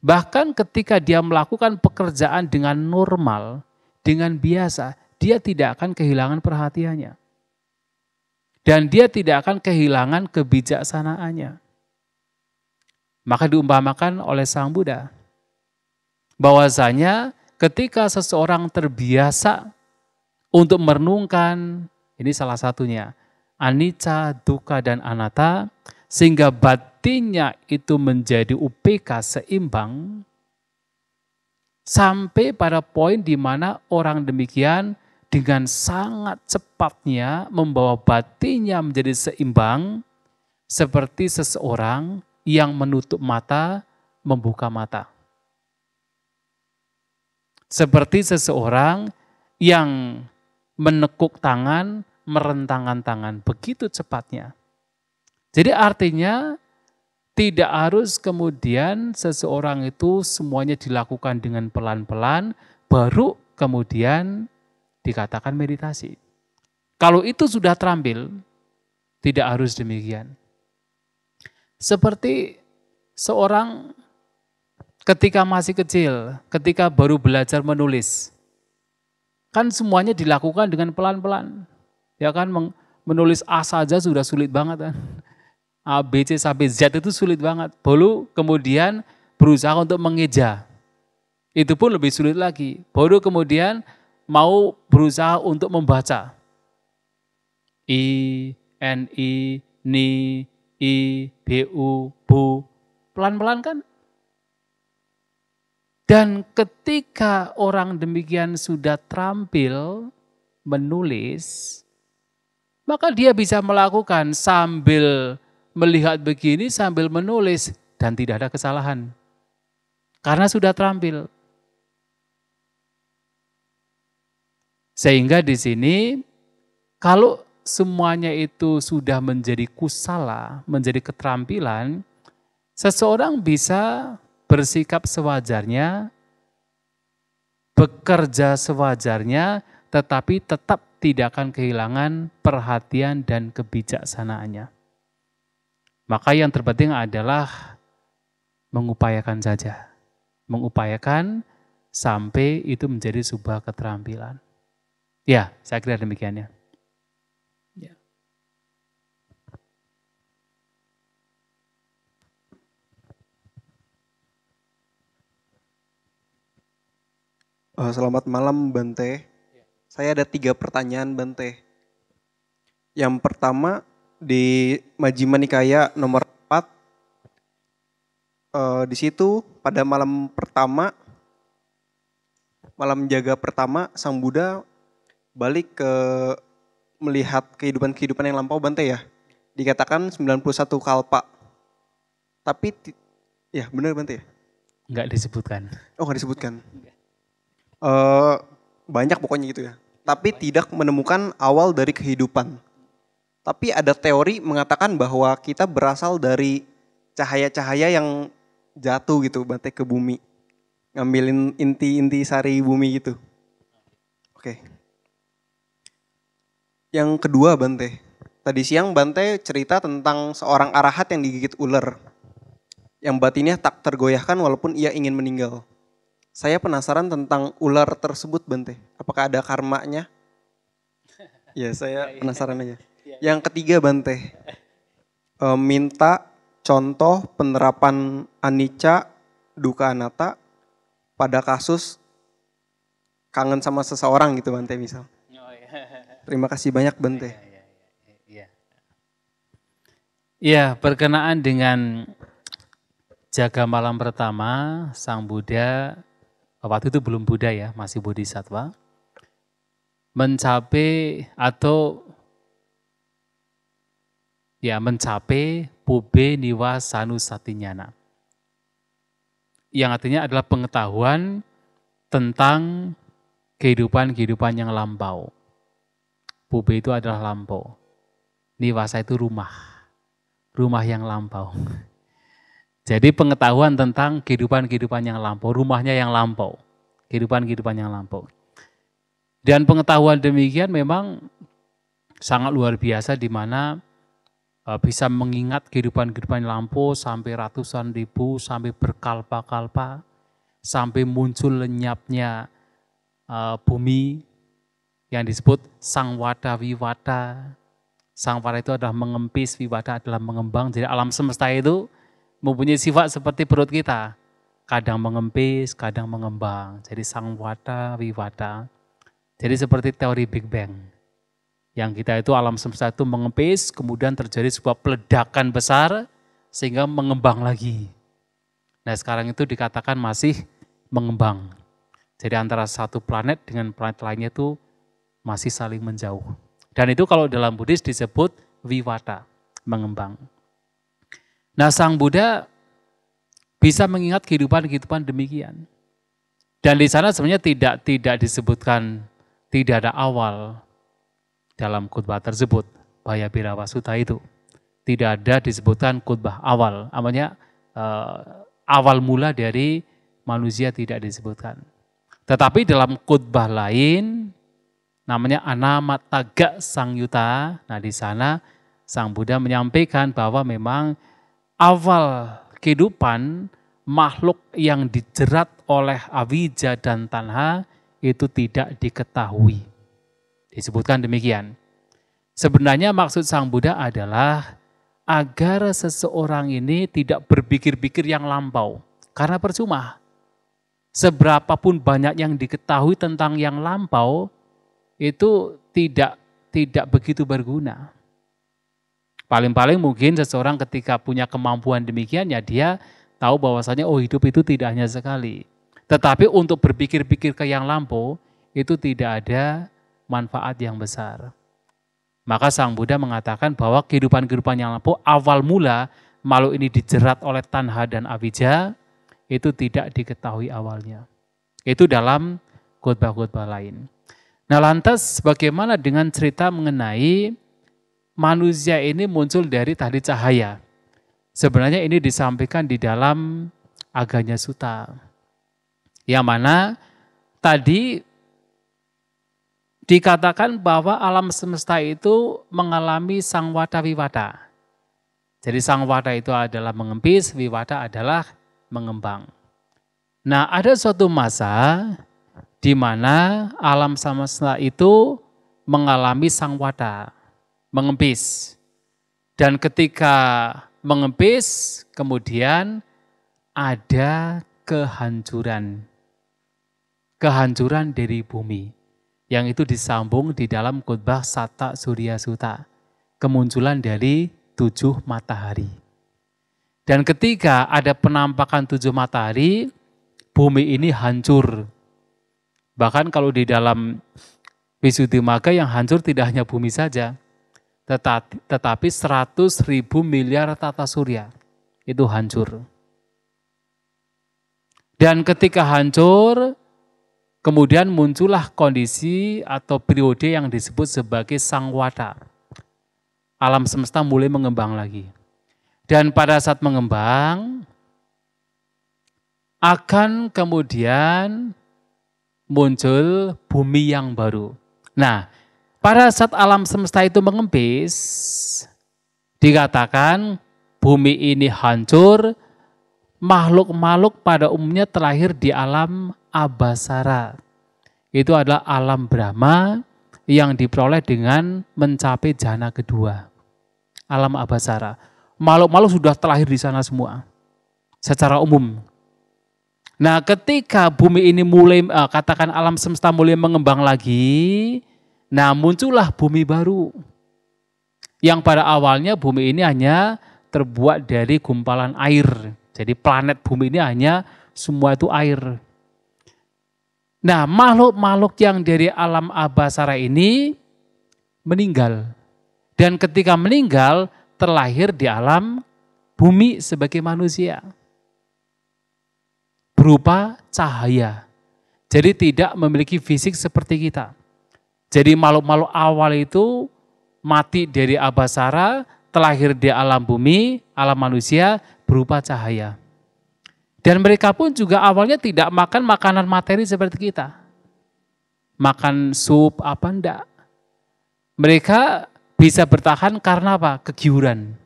bahkan ketika dia melakukan pekerjaan dengan normal, dengan biasa, dia tidak akan kehilangan perhatiannya. Dan dia tidak akan kehilangan kebijaksanaannya. Maka diumpamakan oleh Sang Buddha. Bahwasanya ketika seseorang terbiasa untuk merenungkan, ini salah satunya, anicca, duka, dan anatta, sehingga batinnya itu menjadi UPK seimbang, sampai pada poin di mana orang demikian dengan sangat cepatnya membawa batinnya menjadi seimbang seperti seseorang yang menutup mata membuka mata. Seperti seseorang yang menekuk tangan merentangkan tangan begitu cepatnya. Jadi artinya tidak harus kemudian seseorang itu semuanya dilakukan dengan pelan-pelan, baru kemudian dikatakan meditasi. Kalau itu sudah terampil, tidak harus demikian. Seperti seorang ketika masih kecil, ketika baru belajar menulis, kan semuanya dilakukan dengan pelan-pelan. Ya kan menulis A saja sudah sulit banget kan. A, B, C, sampai Z itu sulit banget. Baru kemudian berusaha untuk mengeja. Itu pun lebih sulit lagi. Baru kemudian mau berusaha untuk membaca. I, N, I, Ni, I, B, U, Bu. Pelan-pelan kan? Dan ketika orang demikian sudah terampil menulis, maka dia bisa melakukan sambil melihat begini, sambil menulis, dan tidak ada kesalahan. Karena sudah terampil. Sehingga di sini kalau semuanya itu sudah menjadi kusala, menjadi keterampilan, seseorang bisa bersikap sewajarnya, bekerja sewajarnya, tetapi tetap tidak akan kehilangan perhatian dan kebijaksanaannya. Maka yang terpenting adalah mengupayakan saja. Mengupayakan sampai itu menjadi sebuah keterampilan. Ya, saya kira demikian Ya. ya. Eh, selamat malam Bante. Ya. Saya ada tiga pertanyaan Bante. Yang pertama di Majima Nikaya nomor 4 uh, eh, di situ pada malam pertama malam jaga pertama Sang Buddha balik ke melihat kehidupan-kehidupan yang lampau Bante ya. Dikatakan 91 kalpa. Tapi ya benar Bante ya? Enggak disebutkan. Oh, enggak disebutkan. Eh, banyak pokoknya gitu ya. Tapi banyak. tidak menemukan awal dari kehidupan. Tapi ada teori mengatakan bahwa kita berasal dari cahaya-cahaya yang jatuh gitu Bante ke bumi. Ngambilin inti-inti sari bumi gitu. Oke. Okay. Yang kedua Bante, tadi siang Bante cerita tentang seorang arahat yang digigit ular. Yang batinnya tak tergoyahkan walaupun ia ingin meninggal. Saya penasaran tentang ular tersebut Bante. Apakah ada karmanya? Ya saya iya. penasaran aja. Iya, iya. Yang ketiga Bante, e, minta contoh penerapan anicca duka anata pada kasus kangen sama seseorang gitu Bante misal. Terima kasih banyak Bente. Iya, iya, iya, iya. berkenaan dengan jaga malam pertama, Sang Buddha waktu itu belum Buddha ya, masih Bodhisattva mencapai atau ya mencapai pube niwa sanu satinyana. Yang artinya adalah pengetahuan tentang kehidupan-kehidupan yang lampau. Bube itu adalah lampau. Niwasa itu rumah. Rumah yang lampau. Jadi pengetahuan tentang kehidupan-kehidupan yang lampau, rumahnya yang lampau. Kehidupan-kehidupan yang lampau. Dan pengetahuan demikian memang sangat luar biasa di mana e, bisa mengingat kehidupan-kehidupan lampau sampai ratusan ribu, sampai berkalpa-kalpa, sampai muncul lenyapnya e, bumi, yang disebut sang wada wiwada. wada itu adalah mengempis, wiwada adalah mengembang. Jadi alam semesta itu mempunyai sifat seperti perut kita. Kadang mengempis, kadang mengembang. Jadi sang wada wiwada. Jadi seperti teori Big Bang. Yang kita itu alam semesta itu mengempis, kemudian terjadi sebuah peledakan besar sehingga mengembang lagi. Nah sekarang itu dikatakan masih mengembang. Jadi antara satu planet dengan planet lainnya itu masih saling menjauh. Dan itu kalau dalam Buddhis disebut wiwata, mengembang. Nah sang Buddha bisa mengingat kehidupan-kehidupan demikian. Dan di sana sebenarnya tidak tidak disebutkan tidak ada awal dalam khutbah tersebut, Baya Birawasuta itu. Tidak ada disebutkan khutbah awal, namanya eh, awal mula dari manusia tidak disebutkan. Tetapi dalam khutbah lain namanya anamataga Sang Yuta. Nah di sana Sang Buddha menyampaikan bahwa memang awal kehidupan makhluk yang dijerat oleh awija dan tanha itu tidak diketahui. Disebutkan demikian. Sebenarnya maksud Sang Buddha adalah agar seseorang ini tidak berpikir-pikir yang lampau. Karena percuma. Seberapapun banyak yang diketahui tentang yang lampau, itu tidak tidak begitu berguna. Paling-paling mungkin seseorang ketika punya kemampuan demikian ya dia tahu bahwasanya oh hidup itu tidak hanya sekali. Tetapi untuk berpikir-pikir ke yang lampau itu tidak ada manfaat yang besar. Maka Sang Buddha mengatakan bahwa kehidupan-kehidupan yang lampau awal mula makhluk ini dijerat oleh tanha dan avija itu tidak diketahui awalnya. Itu dalam khotbah-khotbah lain. Nah lantas bagaimana dengan cerita mengenai manusia ini muncul dari tadi cahaya? Sebenarnya ini disampaikan di dalam Aganya Suta. Yang mana tadi dikatakan bahwa alam semesta itu mengalami sang wata wiwata. Jadi sang wata itu adalah mengempis, wiwata adalah mengembang. Nah ada suatu masa di mana alam semesta itu mengalami sangwata, mengempis. Dan ketika mengempis, kemudian ada kehancuran. Kehancuran dari bumi. Yang itu disambung di dalam khotbah Sata Surya Suta. Kemunculan dari tujuh matahari. Dan ketika ada penampakan tujuh matahari, bumi ini hancur Bahkan kalau di dalam Wisuti Maga yang hancur tidak hanya bumi saja, tetapi, tetapi 100 ribu miliar tata surya itu hancur. Dan ketika hancur, kemudian muncullah kondisi atau periode yang disebut sebagai sangwata. Alam semesta mulai mengembang lagi. Dan pada saat mengembang, akan kemudian muncul bumi yang baru. Nah, pada saat alam semesta itu mengempis, dikatakan bumi ini hancur, makhluk-makhluk pada umumnya terlahir di alam abasara. Itu adalah alam Brahma yang diperoleh dengan mencapai jana kedua. Alam abasara. Makhluk-makhluk sudah terlahir di sana semua. Secara umum, Nah, ketika bumi ini mulai eh, katakan alam semesta mulai mengembang lagi, nah muncullah bumi baru. Yang pada awalnya bumi ini hanya terbuat dari gumpalan air. Jadi planet bumi ini hanya semua itu air. Nah, makhluk-makhluk yang dari alam abasara ini meninggal. Dan ketika meninggal, terlahir di alam bumi sebagai manusia berupa cahaya. Jadi tidak memiliki fisik seperti kita. Jadi makhluk-makhluk awal itu mati dari abasara, terlahir di alam bumi, alam manusia berupa cahaya. Dan mereka pun juga awalnya tidak makan makanan materi seperti kita. Makan sup apa enggak. Mereka bisa bertahan karena apa? Kegiuran.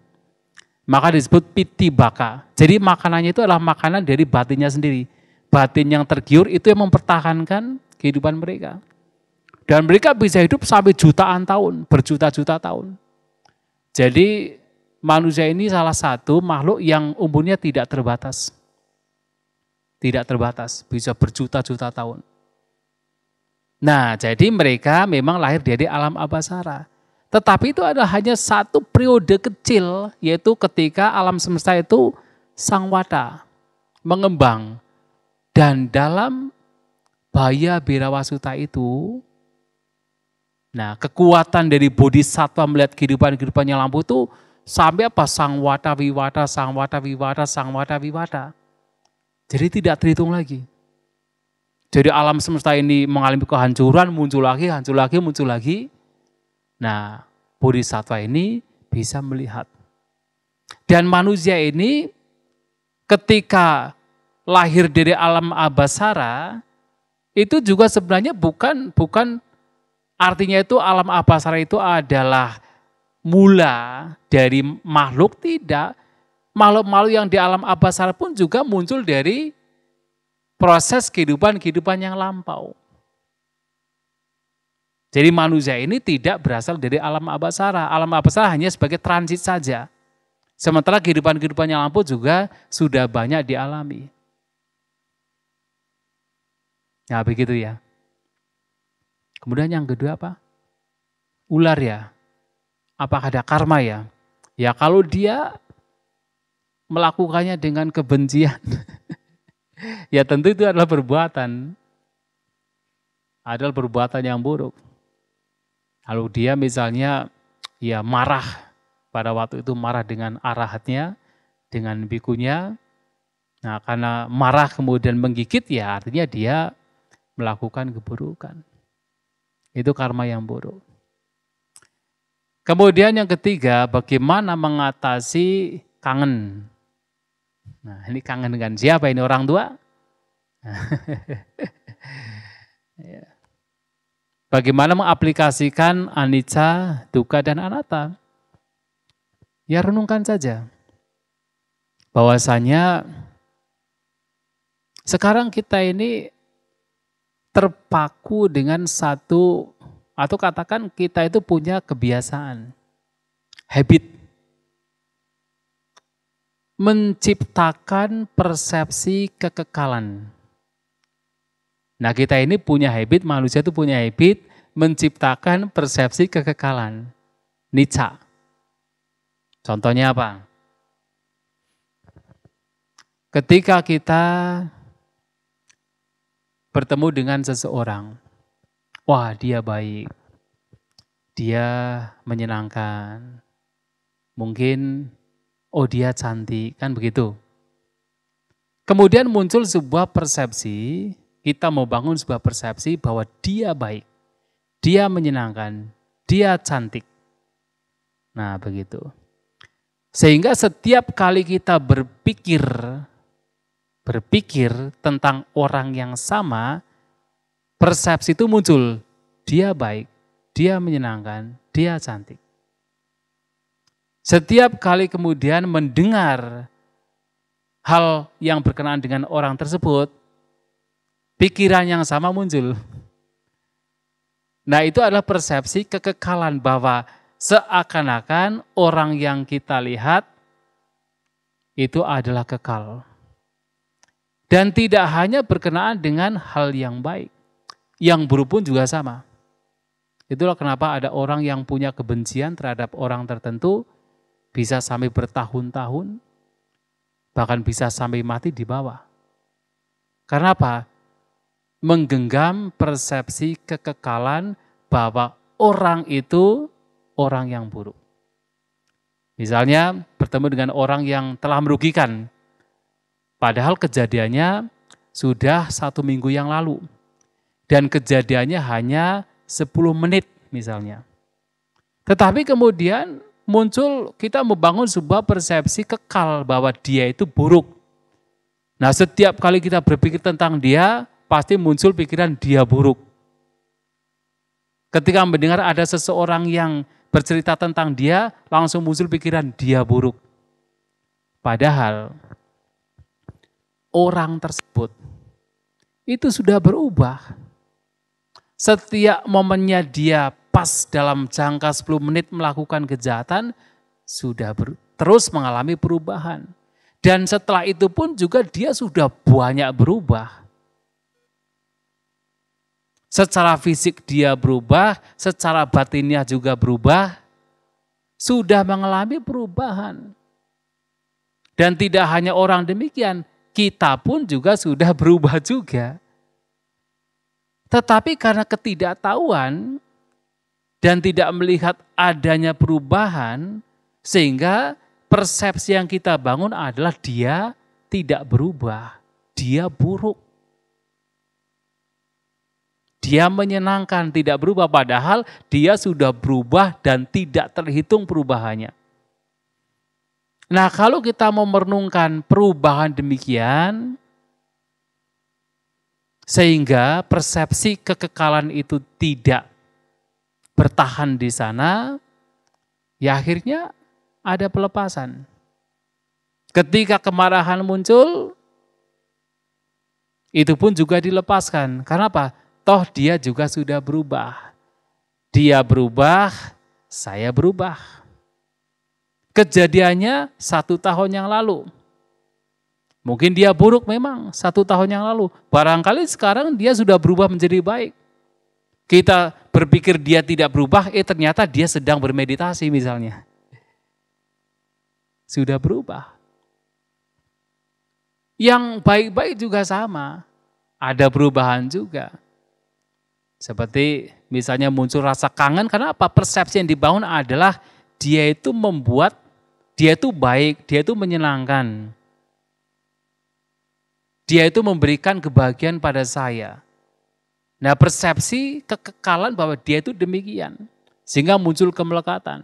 Maka disebut piti baka. Jadi makanannya itu adalah makanan dari batinnya sendiri. Batin yang tergiur itu yang mempertahankan kehidupan mereka. Dan mereka bisa hidup sampai jutaan tahun, berjuta-juta tahun. Jadi manusia ini salah satu makhluk yang umurnya tidak terbatas. Tidak terbatas, bisa berjuta-juta tahun. Nah, jadi mereka memang lahir dari alam abasara. Tetapi itu adalah hanya satu periode kecil, yaitu ketika alam semesta itu sang wata, mengembang. Dan dalam bahaya birawasuta itu, nah kekuatan dari bodhisattva melihat kehidupan-kehidupannya lampu itu sampai apa? Sang wata wiwata, sang wata wiwata, sang wata wiwata. Jadi tidak terhitung lagi. Jadi alam semesta ini mengalami kehancuran, muncul lagi, hancur lagi, muncul lagi Nah, puri satwa ini bisa melihat. Dan manusia ini ketika lahir dari alam abasara, itu juga sebenarnya bukan bukan artinya itu alam abasara itu adalah mula dari makhluk tidak. Makhluk-makhluk yang di alam abasara pun juga muncul dari proses kehidupan-kehidupan yang lampau. Jadi manusia ini tidak berasal dari alam abasara. Alam abasara hanya sebagai transit saja. Sementara kehidupan kehidupannya lampu juga sudah banyak dialami. Nah begitu ya. Kemudian yang kedua apa? Ular ya. Apakah ada karma ya? Ya kalau dia melakukannya dengan kebencian, ya tentu itu adalah perbuatan. Adalah perbuatan yang buruk. Lalu dia misalnya ya marah pada waktu itu marah dengan arahatnya, dengan bikunya. Nah karena marah kemudian menggigit ya artinya dia melakukan keburukan. Itu karma yang buruk. Kemudian yang ketiga, bagaimana mengatasi kangen. Nah, ini kangen dengan siapa ini orang tua? Ya. Bagaimana mengaplikasikan anicca, duka, dan anatta? Ya renungkan saja. Bahwasanya sekarang kita ini terpaku dengan satu atau katakan kita itu punya kebiasaan, habit menciptakan persepsi kekekalan. Nah kita ini punya habit, manusia itu punya habit menciptakan persepsi kekekalan. Nica. Contohnya apa? Ketika kita bertemu dengan seseorang, wah dia baik, dia menyenangkan, mungkin oh dia cantik, kan begitu. Kemudian muncul sebuah persepsi kita mau bangun sebuah persepsi bahwa dia baik, dia menyenangkan, dia cantik. Nah, begitu. Sehingga setiap kali kita berpikir berpikir tentang orang yang sama, persepsi itu muncul. Dia baik, dia menyenangkan, dia cantik. Setiap kali kemudian mendengar hal yang berkenaan dengan orang tersebut, pikiran yang sama muncul. Nah itu adalah persepsi kekekalan bahwa seakan-akan orang yang kita lihat itu adalah kekal. Dan tidak hanya berkenaan dengan hal yang baik. Yang buruk pun juga sama. Itulah kenapa ada orang yang punya kebencian terhadap orang tertentu bisa sampai bertahun-tahun, bahkan bisa sampai mati di bawah. Karena apa? menggenggam persepsi kekekalan bahwa orang itu orang yang buruk. Misalnya bertemu dengan orang yang telah merugikan, padahal kejadiannya sudah satu minggu yang lalu. Dan kejadiannya hanya 10 menit misalnya. Tetapi kemudian muncul kita membangun sebuah persepsi kekal bahwa dia itu buruk. Nah setiap kali kita berpikir tentang dia, pasti muncul pikiran dia buruk. Ketika mendengar ada seseorang yang bercerita tentang dia, langsung muncul pikiran dia buruk. Padahal orang tersebut itu sudah berubah. Setiap momennya dia pas dalam jangka 10 menit melakukan kejahatan, sudah ber, terus mengalami perubahan. Dan setelah itu pun juga dia sudah banyak berubah. Secara fisik dia berubah, secara batinnya juga berubah. Sudah mengalami perubahan. Dan tidak hanya orang demikian, kita pun juga sudah berubah juga. Tetapi karena ketidaktahuan dan tidak melihat adanya perubahan, sehingga persepsi yang kita bangun adalah dia tidak berubah, dia buruk dia menyenangkan, tidak berubah. Padahal dia sudah berubah dan tidak terhitung perubahannya. Nah kalau kita mau merenungkan perubahan demikian, sehingga persepsi kekekalan itu tidak bertahan di sana, ya akhirnya ada pelepasan. Ketika kemarahan muncul, itu pun juga dilepaskan. Karena apa? toh dia juga sudah berubah. Dia berubah, saya berubah. Kejadiannya satu tahun yang lalu. Mungkin dia buruk memang satu tahun yang lalu. Barangkali sekarang dia sudah berubah menjadi baik. Kita berpikir dia tidak berubah, eh ternyata dia sedang bermeditasi misalnya. Sudah berubah. Yang baik-baik juga sama. Ada perubahan juga seperti misalnya muncul rasa kangen karena apa? Persepsi yang dibangun adalah dia itu membuat dia itu baik, dia itu menyenangkan. Dia itu memberikan kebahagiaan pada saya. Nah, persepsi kekekalan bahwa dia itu demikian sehingga muncul kemelekatan.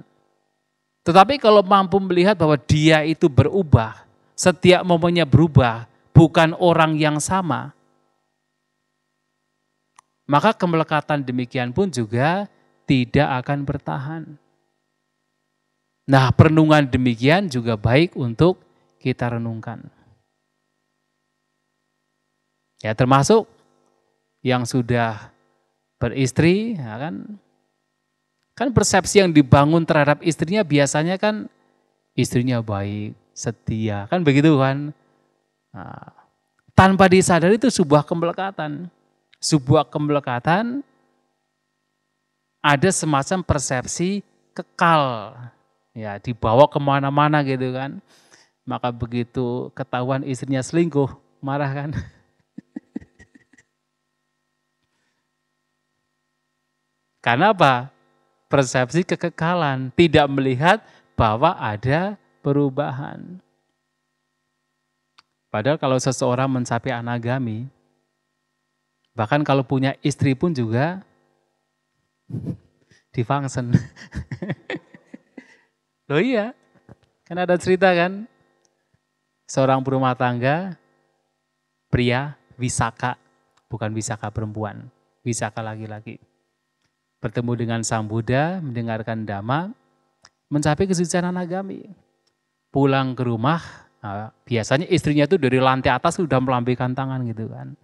Tetapi kalau mampu melihat bahwa dia itu berubah, setiap momennya berubah, bukan orang yang sama, maka kemelekatan demikian pun juga tidak akan bertahan. Nah, perenungan demikian juga baik untuk kita renungkan. Ya, termasuk yang sudah beristri, ya kan? Kan persepsi yang dibangun terhadap istrinya biasanya kan istrinya baik, setia, kan begitu kan? Nah, tanpa disadari itu sebuah kemelekatan sebuah kemelekatan ada semacam persepsi kekal ya dibawa kemana-mana gitu kan maka begitu ketahuan istrinya selingkuh marah kan karena apa persepsi kekekalan tidak melihat bahwa ada perubahan padahal kalau seseorang mencapai anagami Bahkan kalau punya istri pun juga difangsen. Loh iya, kan ada cerita kan? Seorang berumah tangga, pria, wisaka, bukan wisaka perempuan, wisaka laki-laki. Bertemu dengan Sang Buddha, mendengarkan Dhamma, mencapai kesucian agami. Pulang ke rumah, nah, biasanya istrinya itu dari lantai atas sudah melambaikan tangan gitu kan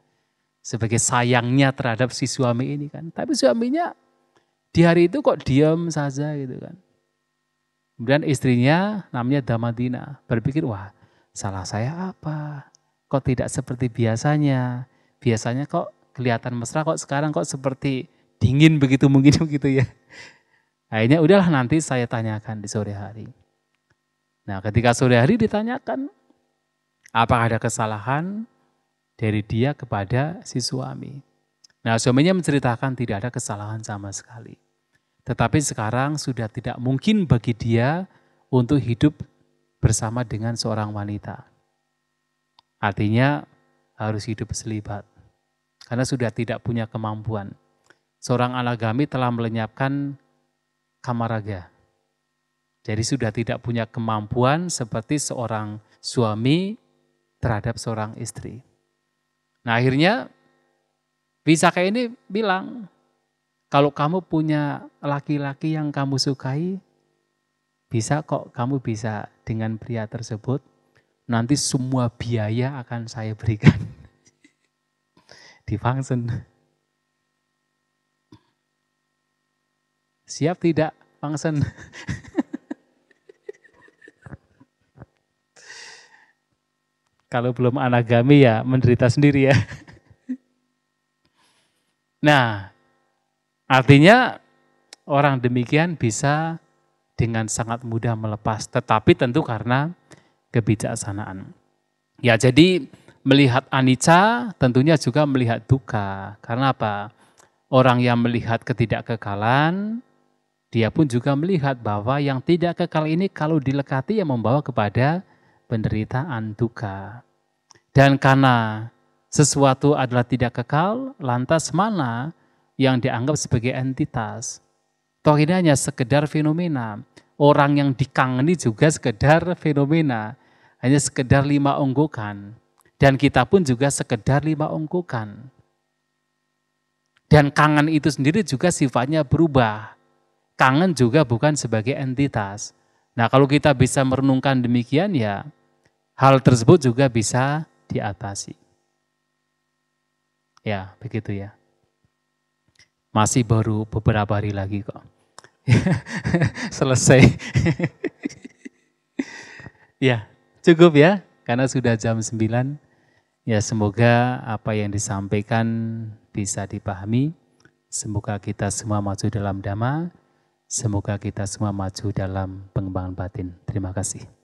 sebagai sayangnya terhadap si suami ini kan. Tapi suaminya di hari itu kok diam saja gitu kan. Kemudian istrinya namanya Damadina berpikir wah salah saya apa? Kok tidak seperti biasanya? Biasanya kok kelihatan mesra kok sekarang kok seperti dingin begitu mungkin begitu ya. Akhirnya udahlah nanti saya tanyakan di sore hari. Nah ketika sore hari ditanyakan apakah ada kesalahan dari dia kepada si suami. Nah, suaminya menceritakan tidak ada kesalahan sama sekali. Tetapi sekarang sudah tidak mungkin bagi dia untuk hidup bersama dengan seorang wanita. Artinya harus hidup selibat. Karena sudah tidak punya kemampuan. Seorang alagami telah melenyapkan kamaraga. Jadi sudah tidak punya kemampuan seperti seorang suami terhadap seorang istri. Nah akhirnya Wisaka ini bilang, kalau kamu punya laki-laki yang kamu sukai, bisa kok kamu bisa dengan pria tersebut, nanti semua biaya akan saya berikan. Di Fangsen. Siap tidak Fangsen? Kalau belum anagami ya menderita sendiri ya. Nah, artinya orang demikian bisa dengan sangat mudah melepas, tetapi tentu karena kebijaksanaan. Ya, jadi melihat anicca tentunya juga melihat duka. Karena apa? Orang yang melihat ketidakkekalan, dia pun juga melihat bahwa yang tidak kekal ini kalau dilekati yang membawa kepada penderitaan duka. Dan karena sesuatu adalah tidak kekal, lantas mana yang dianggap sebagai entitas? Toh ini hanya sekedar fenomena. Orang yang dikangeni juga sekedar fenomena. Hanya sekedar lima onggokan. Dan kita pun juga sekedar lima onggokan. Dan kangen itu sendiri juga sifatnya berubah. Kangen juga bukan sebagai entitas. Nah kalau kita bisa merenungkan demikian ya, hal tersebut juga bisa diatasi. Ya, begitu ya. Masih baru beberapa hari lagi kok. Selesai. ya, cukup ya karena sudah jam 9. Ya, semoga apa yang disampaikan bisa dipahami. Semoga kita semua maju dalam dhamma. Semoga kita semua maju dalam pengembangan batin. Terima kasih.